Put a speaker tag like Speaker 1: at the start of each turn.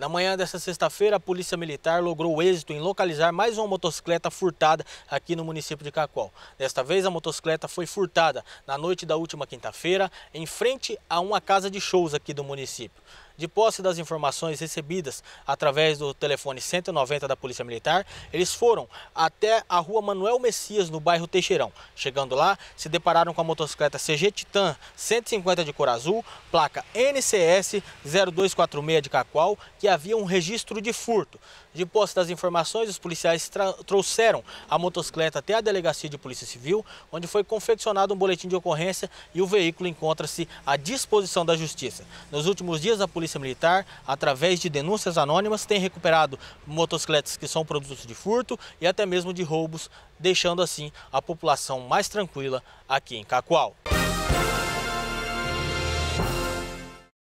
Speaker 1: Na manhã desta sexta-feira, a Polícia Militar logrou êxito em localizar mais uma motocicleta furtada aqui no município de Cacol. Desta vez, a motocicleta foi furtada na noite da última quinta-feira, em frente a uma casa de shows aqui do município. De posse das informações recebidas através do telefone 190 da Polícia Militar, eles foram até a rua Manuel Messias, no bairro Teixeirão. Chegando lá, se depararam com a motocicleta CG Titan 150 de cor azul, placa NCS 0246 de Cacoal, que havia um registro de furto. De posse das informações, os policiais trouxeram a motocicleta até a Delegacia de Polícia Civil, onde foi confeccionado um boletim de ocorrência e o veículo encontra-se à disposição da Justiça. Nos últimos dias, a Polícia Polícia Militar, através de denúncias anônimas, tem recuperado motocicletas que são produtos de furto e até mesmo de roubos, deixando assim a população mais tranquila aqui em Cacoal.